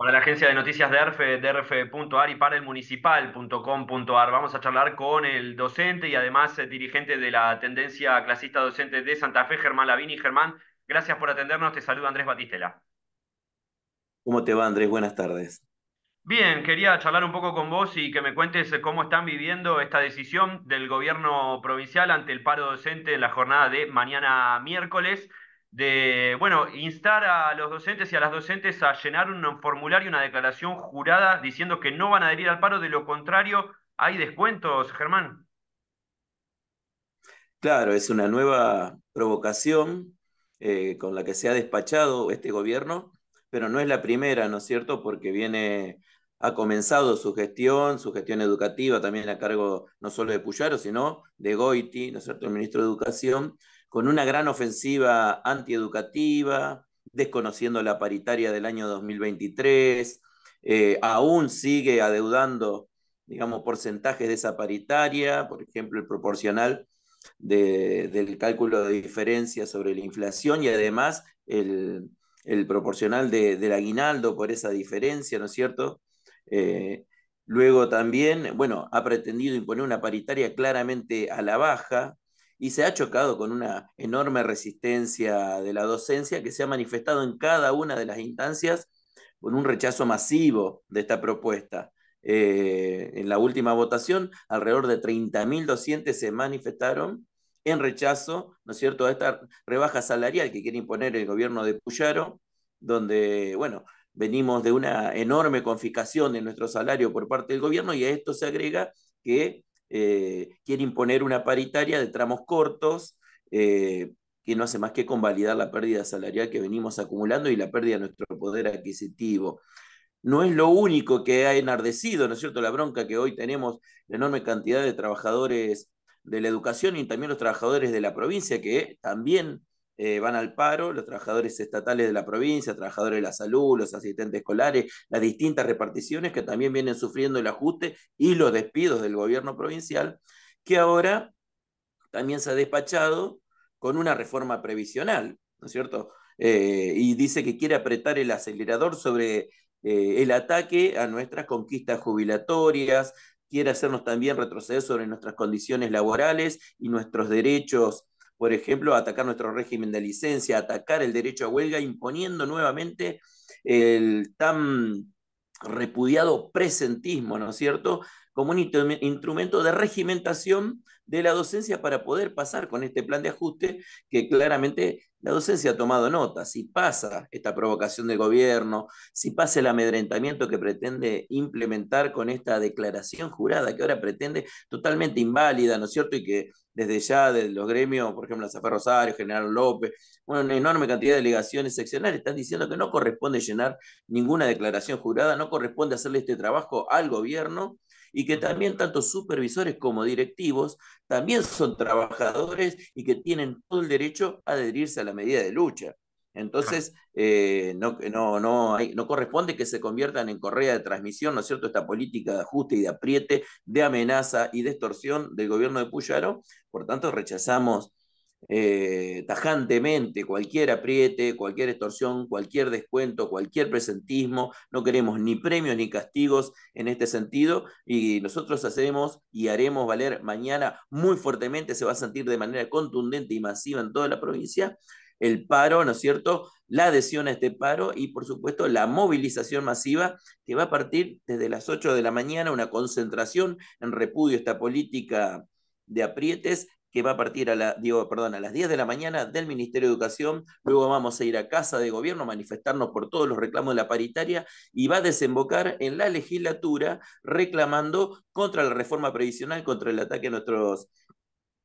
Para la agencia de noticias de ERFE, y para el municipal.com.ar. Vamos a charlar con el docente y además eh, dirigente de la tendencia clasista docente de Santa Fe, Germán Lavini. Germán, gracias por atendernos. Te saluda Andrés Batistela. ¿Cómo te va, Andrés? Buenas tardes. Bien, quería charlar un poco con vos y que me cuentes eh, cómo están viviendo esta decisión del gobierno provincial ante el paro docente en la jornada de mañana miércoles de, bueno, instar a los docentes y a las docentes a llenar un formulario, una declaración jurada diciendo que no van a adherir al paro, de lo contrario, hay descuentos, Germán. Claro, es una nueva provocación eh, con la que se ha despachado este gobierno, pero no es la primera, ¿no es cierto? Porque viene, ha comenzado su gestión, su gestión educativa, también a cargo no solo de Puyaro, sino de Goiti, ¿no es cierto?, el ministro de Educación, con una gran ofensiva antieducativa, desconociendo la paritaria del año 2023, eh, aún sigue adeudando, digamos, porcentajes de esa paritaria, por ejemplo, el proporcional del cálculo de diferencia sobre la inflación y además el, proporcional de, del aguinaldo por esa diferencia, ¿no es cierto? Eh, luego también, bueno, ha pretendido imponer una paritaria claramente a la baja, y se ha chocado con una enorme resistencia de la docencia que se ha manifestado en cada una de las instancias con un rechazo masivo de esta propuesta. Eh, en la última votación, alrededor de 30.000 docentes se manifestaron en rechazo, ¿no es cierto?, a esta rebaja salarial que quiere imponer el gobierno de Puyaro, donde, bueno, venimos de una enorme confiscación de nuestro salario por parte del gobierno y a esto se agrega que eh, quiere imponer una paritaria de tramos cortos eh, que no hace más que convalidar la pérdida salarial que venimos acumulando y la pérdida de nuestro poder adquisitivo. No es lo único que ha enardecido, ¿no es cierto?, la bronca que hoy tenemos, la enorme cantidad de trabajadores de la educación y también los trabajadores de la provincia que también eh, van al paro, los trabajadores estatales de la provincia, trabajadores de la salud, los asistentes escolares, las distintas reparticiones que también vienen sufriendo el ajuste y los despidos del gobierno provincial, que ahora también se ha despachado con una reforma previsional, ¿no es cierto? Eh, y dice que quiere apretar el acelerador sobre eh, el ataque a nuestras conquistas jubilatorias, quiere hacernos también retroceder sobre nuestras condiciones laborales y nuestros derechos por ejemplo, atacar nuestro régimen de licencia, atacar el derecho a huelga, imponiendo nuevamente el tan repudiado presentismo, ¿no es cierto?, como un instrumento de regimentación de la docencia para poder pasar con este plan de ajuste que claramente la docencia ha tomado nota. Si pasa esta provocación del gobierno, si pasa el amedrentamiento que pretende implementar con esta declaración jurada que ahora pretende totalmente inválida, ¿no es cierto? Y que desde ya de los gremios, por ejemplo, la Zafar Rosario, General López, una enorme cantidad de delegaciones seccionales están diciendo que no corresponde llenar ninguna declaración jurada, no corresponde hacerle este trabajo al gobierno y que también tanto supervisores como directivos también son trabajadores y que tienen todo el derecho a adherirse a la medida de lucha. Entonces, eh, no, no, corresponde que se conviertan en correa de transmisión, ¿no es cierto?, esta política de ajuste y de apriete, de amenaza y de extorsión del gobierno de Puyaro. Por tanto, rechazamos eh, tajantemente cualquier apriete, cualquier extorsión, cualquier descuento, cualquier presentismo. No queremos ni premios ni castigos en este sentido y nosotros hacemos y haremos valer mañana muy fuertemente, se va a sentir de manera contundente y masiva en toda la provincia el paro, ¿no es cierto? La adhesión a este paro y, por supuesto, la movilización masiva que va a partir desde las 8 de la mañana, una concentración en repudio a esta política de aprietes que va a partir a, las 10 de la mañana del Ministerio de Educación, luego vamos a ir a casa de gobierno, manifestarnos por todos los reclamos de la paritaria y va a desembocar en la legislatura reclamando contra la reforma previsional, contra el ataque a nuestros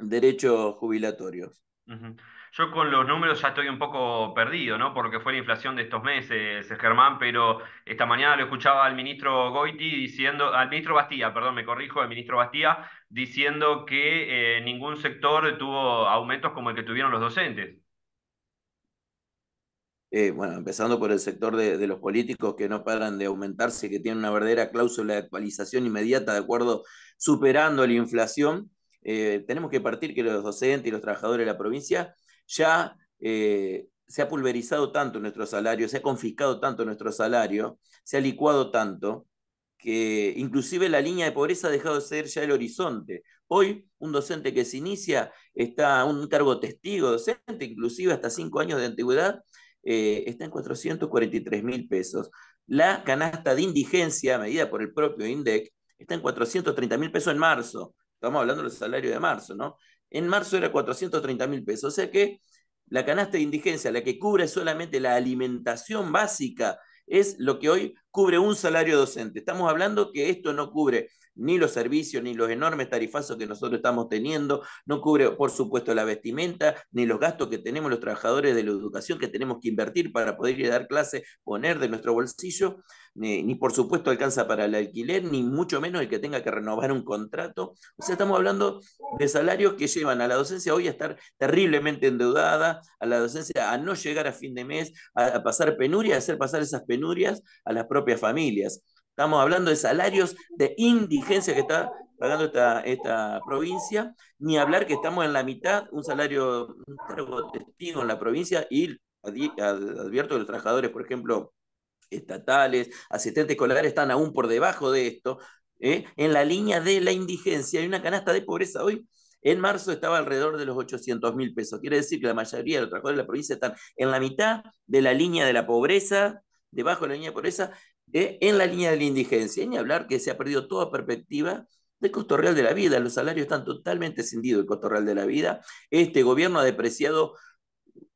derechos jubilatorios. Yo con los números ya estoy un poco perdido, ¿no? Porque fue la inflación de estos meses, eh, Germán, pero esta mañana lo escuchaba al ministro Goiti diciendo, al ministro Bastía, perdón, me corrijo, al ministro Bastía, diciendo que eh, ningún sector tuvo aumentos como el que tuvieron los docentes. Eh, bueno, empezando por el sector de, de, los políticos que no paran de aumentarse, que tienen una verdadera cláusula de actualización inmediata de acuerdo, superando la inflación eh, tenemos que partir que los docentes y los trabajadores de la provincia ya eh, se ha pulverizado tanto nuestro salario, se ha confiscado tanto nuestro salario, se ha licuado tanto, que inclusive la línea de pobreza ha dejado de ser ya el horizonte. Hoy un docente que se inicia está un cargo testigo docente, inclusive hasta cinco años de antigüedad, eh, está en 443 mil pesos. La canasta de indigencia medida por el propio INDEC está en 430 mil pesos en marzo. Estamos hablando del salario de marzo, ¿no? En marzo era 430 mil pesos. O sea que la canasta de indigencia, la que cubre solamente la alimentación básica, es lo que hoy cubre un salario docente. Estamos hablando que esto no cubre ni los servicios, ni los enormes tarifazos que nosotros estamos teniendo, no cubre, por supuesto, la vestimenta, ni los gastos que tenemos los trabajadores de la educación que tenemos que invertir para poder ir a dar clase, poner de nuestro bolsillo, ni, por supuesto alcanza para el alquiler, ni mucho menos el que tenga que renovar un contrato. O sea, estamos hablando de salarios que llevan a la docencia hoy a estar terriblemente endeudada, a la docencia a no llegar a fin de mes, a, a pasar penurias, a hacer pasar esas penurias a las propias familias. Estamos hablando de salarios de indigencia que está pagando esta, esta provincia, ni hablar que estamos en la mitad, un salario un testigo en la provincia y advierto que los trabajadores, por ejemplo, estatales, asistentes escolares están aún por debajo de esto. ¿eh? En la línea de la indigencia hay una canasta de pobreza hoy. En marzo estaba alrededor de los 800 mil pesos. Quiere decir que la mayoría de los trabajadores de la provincia están en la mitad de la línea de la pobreza, debajo de la línea de pobreza, ¿eh? en la línea de la indigencia. Ni hablar que se ha perdido toda perspectiva de costo real de la vida. Los salarios están totalmente cindidos el costo real de la vida. Este gobierno ha depreciado,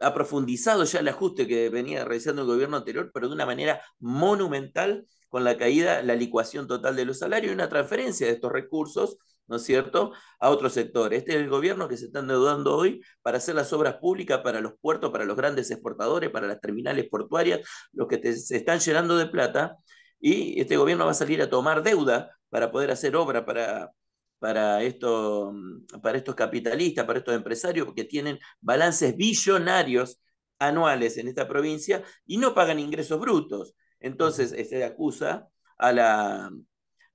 ha profundizado ya el ajuste que venía realizando el gobierno anterior, pero de una manera monumental con la caída, la licuación total de los salarios y una transferencia de estos recursos ¿no es cierto?, a otro sector. Este es el gobierno que se está endeudando hoy para hacer las obras públicas para los puertos, para los grandes exportadores, para las terminales portuarias, los que se están llenando de plata, y este gobierno va a salir a tomar deuda para poder hacer obra para, para, esto, para estos capitalistas, para estos empresarios, porque tienen balances billonarios anuales en esta provincia y no pagan ingresos brutos. Entonces se este acusa a la,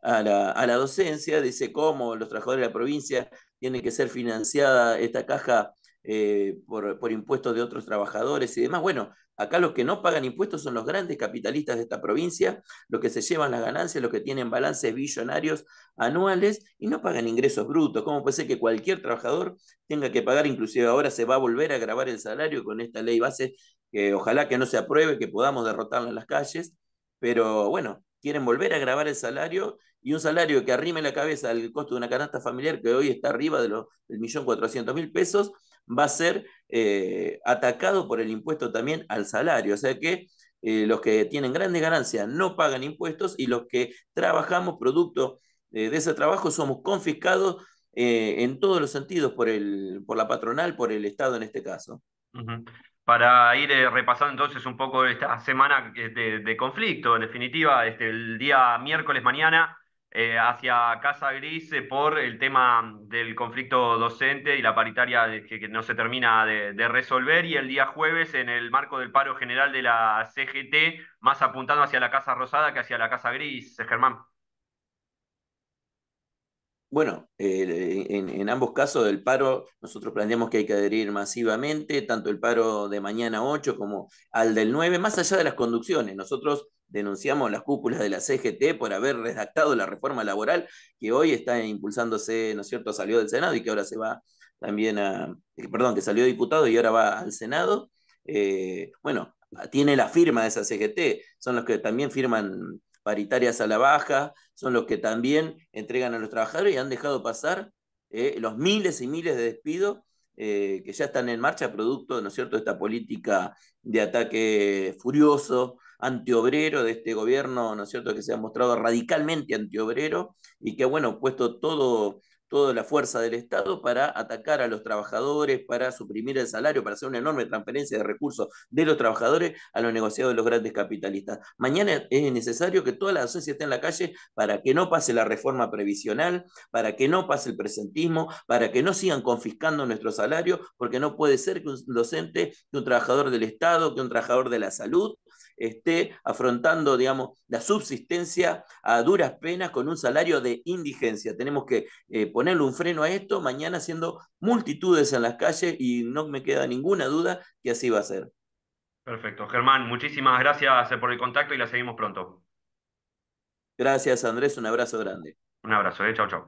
a la, docencia, dice cómo los trabajadores de la provincia tienen que ser financiada esta caja eh, por, por, impuestos de otros trabajadores y demás. Bueno, acá los que no pagan impuestos son los grandes capitalistas de esta provincia, los que se llevan las ganancias, los que tienen balances billonarios anuales y no pagan ingresos brutos. ¿Cómo puede ser que cualquier trabajador tenga que pagar? Inclusive ahora se va a volver a grabar el salario con esta ley base que ojalá que no se apruebe, que podamos derrotarla en las calles, pero bueno, quieren volver a grabar el salario y un salario que arrime la cabeza al costo de una canasta familiar que hoy está arriba de del millón pesos, va a ser eh, atacado por el impuesto también al salario. O sea que eh, los que tienen grandes ganancias no pagan impuestos y los que trabajamos producto eh, de ese trabajo somos confiscados en todos los sentidos por, el, por la patronal, por el Estado en este caso. Para ir repasando entonces un poco esta semana de, conflicto, en definitiva, este, el día miércoles mañana eh, hacia Casa Gris por el tema del conflicto docente y la paritaria que, no se termina de, resolver y el día jueves en el marco del paro general de la CGT, más apuntando hacia la Casa Rosada que hacia la Casa Gris, Germán. Bueno, en, ambos casos del paro, nosotros planteamos que hay que adherir masivamente, tanto el paro de mañana 8 como al del 9, más allá de las conducciones. Nosotros denunciamos las cúpulas de la CGT por haber redactado la reforma laboral que hoy está impulsándose, ¿no es cierto?, salió del Senado y que ahora se va también a, eh, perdón, que salió diputado y ahora va al Senado. Eh, bueno, tiene la firma de esa CGT, son los que también firman paritarias a la baja, son los que también entregan a los trabajadores y han dejado pasar eh, los miles y miles de despidos que ya están en marcha producto, ¿no es cierto?, de esta política de ataque furioso antiobrero de este gobierno, ¿no es cierto?, que se ha mostrado radicalmente antiobrero y que, bueno, ha puesto todo, toda la fuerza del Estado para atacar a los trabajadores, para suprimir el salario, para hacer una enorme transferencia de recursos de los trabajadores a los negociados de los grandes capitalistas. Mañana es necesario que toda la sociedad esté en la calle para que no pase la reforma previsional, para que no pase el presentismo, para que no sigan confiscando nuestro salario, porque no puede ser que un docente, que un trabajador del Estado, que un trabajador de la salud, esté afrontando, digamos, la subsistencia a duras penas con un salario de indigencia. Tenemos que eh, ponerle un freno a esto, mañana siendo multitudes en las calles y no me queda ninguna duda que así va a ser. Perfecto. Germán, muchísimas gracias eh, por el contacto y la seguimos pronto. Gracias, Andrés. Un abrazo grande. Un abrazo. Eh. chau chau.